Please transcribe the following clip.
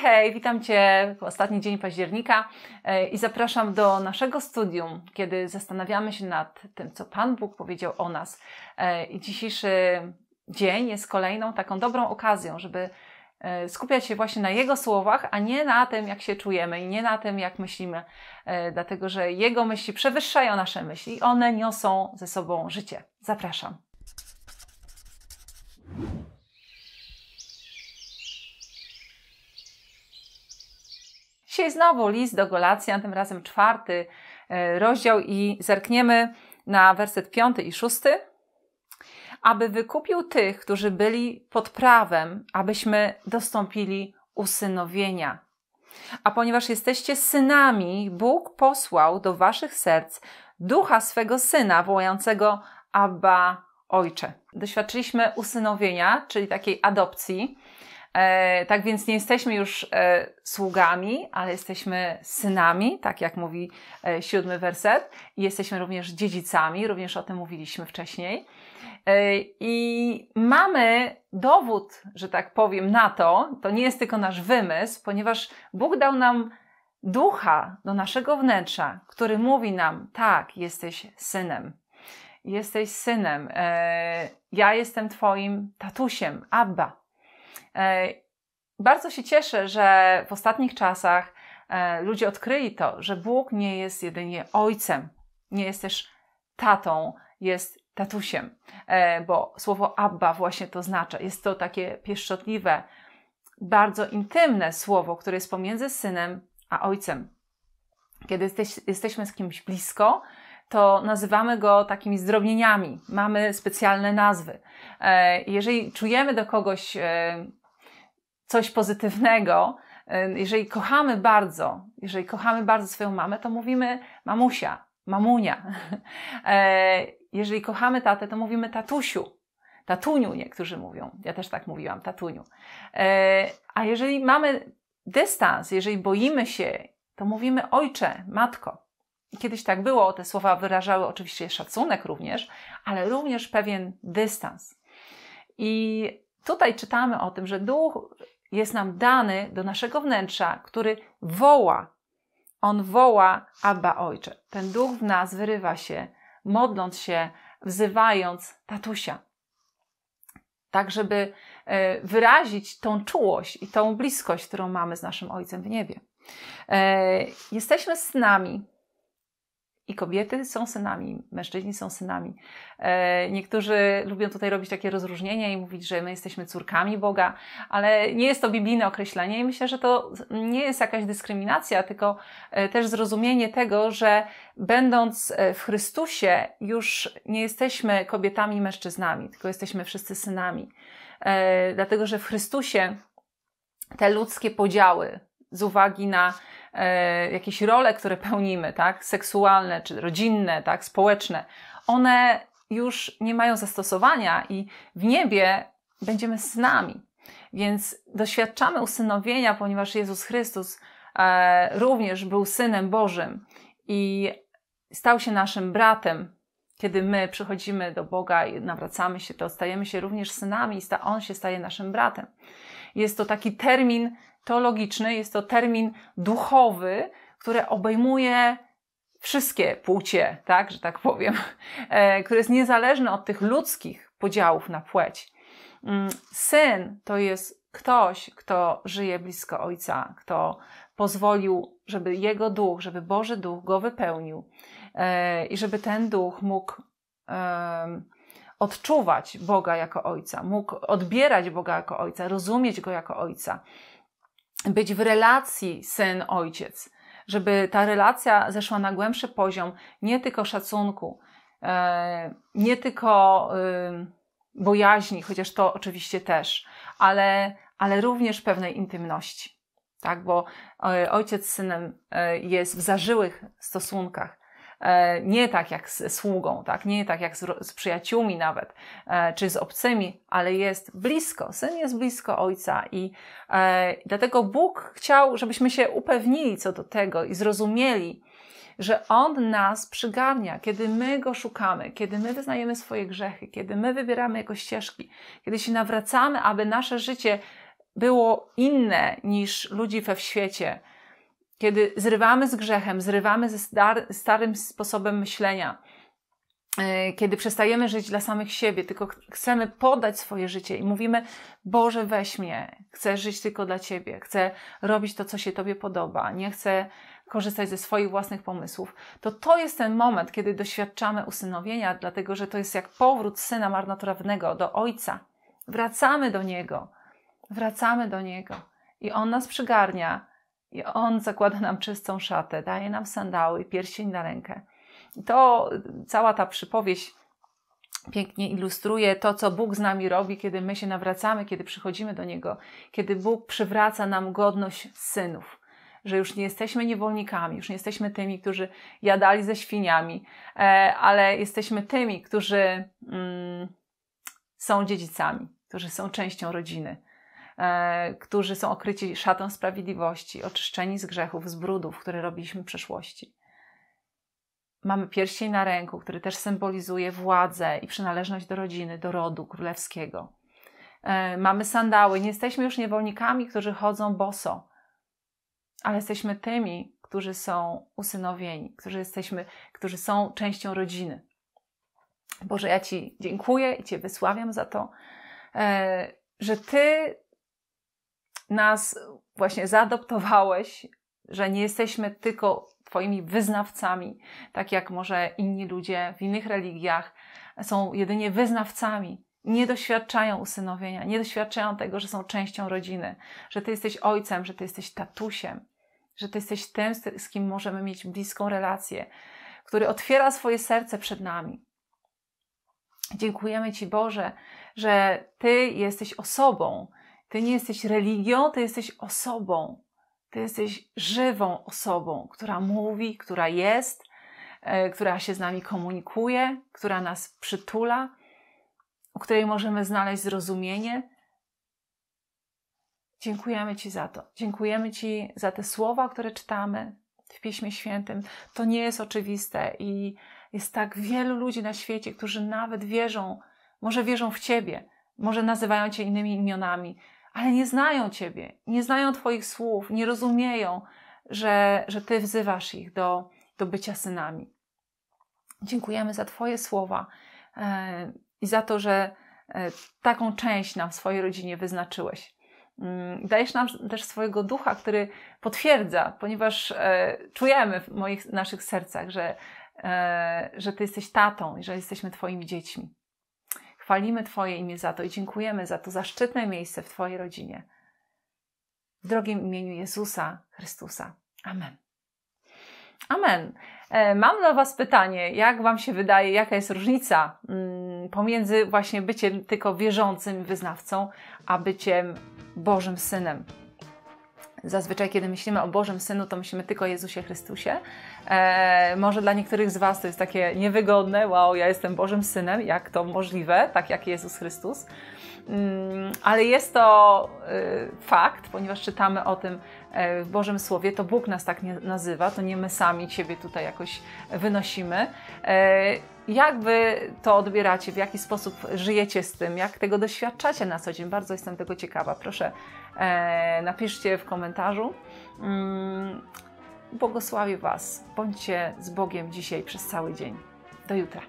hej, witam Cię w ostatni dzień października e, i zapraszam do naszego studium, kiedy zastanawiamy się nad tym, co Pan Bóg powiedział o nas. E, I dzisiejszy dzień jest kolejną taką dobrą okazją, żeby e, skupiać się właśnie na Jego słowach, a nie na tym, jak się czujemy i nie na tym, jak myślimy, dlatego że Jego myśli przewyższają nasze myśli i one niosą ze sobą życie. Zapraszam. Dzisiaj znowu list do Golacjan, tym razem czwarty e, rozdział i zerkniemy na werset piąty i szósty. Aby wykupił tych, którzy byli pod prawem, abyśmy dostąpili usynowienia. A ponieważ jesteście synami, Bóg posłał do waszych serc ducha swego syna, wołającego Abba Ojcze. Doświadczyliśmy usynowienia, czyli takiej adopcji. E, tak więc nie jesteśmy już e, sługami, ale jesteśmy synami, tak jak mówi e, siódmy werset. I jesteśmy również dziedzicami, również o tym mówiliśmy wcześniej. I mamy dowód, że tak powiem, na to, to nie jest tylko nasz wymysł, ponieważ Bóg dał nam ducha do naszego wnętrza, który mówi nam: tak, jesteś synem. Jesteś synem. Ja jestem Twoim tatusiem, Abba. E, bardzo się cieszę, że w ostatnich czasach e, ludzie odkryli to, że Bóg nie jest jedynie ojcem, nie jest też tatą, jest tatusiem, e, bo słowo Abba właśnie to znaczy. Jest to takie pieszczotliwe, bardzo intymne słowo, które jest pomiędzy synem a ojcem. Kiedy jesteś, jesteśmy z kimś blisko, to nazywamy go takimi zdrobnieniami. Mamy specjalne nazwy. E, jeżeli czujemy do kogoś e, coś pozytywnego, e, jeżeli kochamy bardzo, jeżeli kochamy bardzo swoją mamę, to mówimy mamusia, mamunia. Jeżeli kochamy tatę, to mówimy tatusiu, tatuniu niektórzy mówią. Ja też tak mówiłam, tatuniu. A jeżeli mamy dystans, jeżeli boimy się, to mówimy ojcze, matko kiedyś tak było, te słowa wyrażały oczywiście szacunek również, ale również pewien dystans. I tutaj czytamy o tym, że duch jest nam dany do naszego wnętrza, który woła. On woła Abba Ojcze. Ten duch w nas wyrywa się, modląc się, wzywając tatusia. Tak, żeby e, wyrazić tą czułość i tą bliskość, którą mamy z naszym Ojcem w niebie. E, jesteśmy z nami i kobiety są synami, mężczyźni są synami. E, niektórzy lubią tutaj robić takie rozróżnienie i mówić, że my jesteśmy córkami Boga, ale nie jest to biblijne określenie i myślę, że to nie jest jakaś dyskryminacja, tylko e, też zrozumienie tego, że będąc e, w Chrystusie już nie jesteśmy kobietami i mężczyznami, tylko jesteśmy wszyscy synami. Dlatego, że w Chrystusie te ludzkie podziały z uwagi na E, jakieś role, które pełnimy, tak, seksualne czy rodzinne, tak, społeczne, one już nie mają zastosowania i w niebie będziemy z nami. Więc doświadczamy usynowienia, ponieważ Jezus Chrystus e, również był synem Bożym i stał się naszym bratem. Kiedy my przychodzimy do Boga i nawracamy się, to stajemy się również synami i On się staje naszym bratem. Jest to taki termin teologiczny, jest to termin duchowy, który obejmuje wszystkie płcie, tak, że tak powiem, e, który jest niezależny od tych ludzkich podziałów na płeć. Mm, syn to jest ktoś, kto żyje blisko Ojca, kto pozwolił, żeby Jego duch, żeby Boży duch go wypełnił e, i żeby ten duch mógł odczuwać Boga jako Ojca, mógł odbierać Boga jako Ojca, rozumieć Go jako Ojca, być w relacji syn-ojciec, żeby ta relacja zeszła na głębszy poziom, nie tylko szacunku, e, nie tylko bojaźni, chociaż to oczywiście też, ale, ale również pewnej intymności. Tak, bo e, ojciec z synem e, jest w zażyłych stosunkach E, nie tak jak z sługą, tak? nie tak jak z, z przyjaciółmi nawet, e, czy z obcymi, ale jest blisko. Syn jest blisko ojca i e, dlatego Bóg chciał, żebyśmy się upewnili co do tego i zrozumieli, że On nas przygarnia, kiedy my Go szukamy, kiedy my wyznajemy swoje grzechy, kiedy my wybieramy Jego ścieżki, kiedy się nawracamy, aby nasze życie było inne niż ludzi we w świecie, kiedy zrywamy z grzechem, zrywamy ze star starym sposobem myślenia, e, kiedy przestajemy żyć dla samych siebie, tylko chcemy podać swoje życie i mówimy: Boże, weź mnie, chcę żyć tylko dla Ciebie, chcę robić to, co się Tobie podoba, nie chcę korzystać ze swoich własnych pomysłów, to to jest ten moment, kiedy doświadczamy usynowienia, dlatego że to jest jak powrót syna marnotrawnego do ojca. Wracamy do niego, wracamy do niego i on nas przygarnia i on zakłada nam czystą szatę, daje nam sandały, pierścień na rękę. I to cała ta przypowieść pięknie ilustruje to, co Bóg z nami robi, kiedy my się nawracamy, kiedy przychodzimy do Niego, kiedy Bóg przywraca nam godność synów że już nie jesteśmy niewolnikami, już nie jesteśmy tymi, którzy jadali ze świniami, e, ale jesteśmy tymi, którzy mm, są dziedzicami, którzy są częścią rodziny, E, którzy są okryci szatą sprawiedliwości, oczyszczeni z grzechów, z brudów, które robiliśmy w przeszłości. Mamy pierścień na ręku, który też symbolizuje władzę i przynależność do rodziny, do rodu królewskiego. E, mamy sandały. Nie jesteśmy już niewolnikami, którzy chodzą boso, ale jesteśmy tymi, którzy są usynowieni, którzy, jesteśmy, którzy są częścią rodziny. Boże, ja Ci dziękuję i Cię wysławiam za to, e, że Ty nas właśnie zaadoptowałeś, że nie jesteśmy tylko Twoimi wyznawcami, tak jak może inni ludzie w innych religiach są jedynie wyznawcami. Nie doświadczają usynowienia, nie doświadczają tego, że są częścią rodziny, że Ty jesteś ojcem, że Ty jesteś tatusiem, że Ty jesteś tym, z kim możemy mieć bliską relację, który otwiera swoje serce przed nami. Dziękujemy Ci, Boże, że Ty jesteś osobą, ty nie jesteś religią, ty jesteś osobą. Ty jesteś żywą osobą, która mówi, która jest, e, która się z nami komunikuje, która nas przytula, u której możemy znaleźć zrozumienie. Dziękujemy Ci za to. Dziękujemy Ci za te słowa, które czytamy w Piśmie Świętym. To nie jest oczywiste i jest tak wielu ludzi na świecie, którzy nawet wierzą, może wierzą w Ciebie, może nazywają Cię innymi imionami, ale nie znają Ciebie, nie znają Twoich słów, nie rozumieją, że, że Ty wzywasz ich do, do bycia synami. Dziękujemy za Twoje słowa e, i za to, że e, taką część nam w swojej rodzinie wyznaczyłeś. Mm, dajesz nam też swojego ducha, który potwierdza, ponieważ e, czujemy w moich, naszych sercach, że, że Ty jesteś tatą i że jesteśmy Twoimi dziećmi. Chwalimy Twoje imię za to i dziękujemy za to zaszczytne miejsce w Twojej rodzinie. W drogim imieniu Jezusa Chrystusa. Amen. Amen. E, mam dla Was pytanie, jak Wam się wydaje, jaka jest różnica mm, pomiędzy właśnie byciem tylko wierzącym wyznawcą, a byciem Bożym Synem? Zazwyczaj, kiedy myślimy o Bożym Synu, to myślimy tylko o Jezusie Chrystusie, E, może dla niektórych z Was to jest takie niewygodne, wow, ja jestem Bożym Synem, jak to możliwe, tak jak Jezus Chrystus. Mm, ale jest to e, fakt, ponieważ czytamy o tym e, w Bożym Słowie, to Bóg nas tak nazywa, to nie my sami Ciebie tutaj jakoś wynosimy. Jak wy to odbieracie, w jaki sposób żyjecie z tym, jak tego doświadczacie na co dzień? Bardzo jestem tego ciekawa. Proszę, napiszcie w komentarzu. Mm, błogosławię Was. Bądźcie z Bogiem dzisiaj przez cały dzień. Do jutra.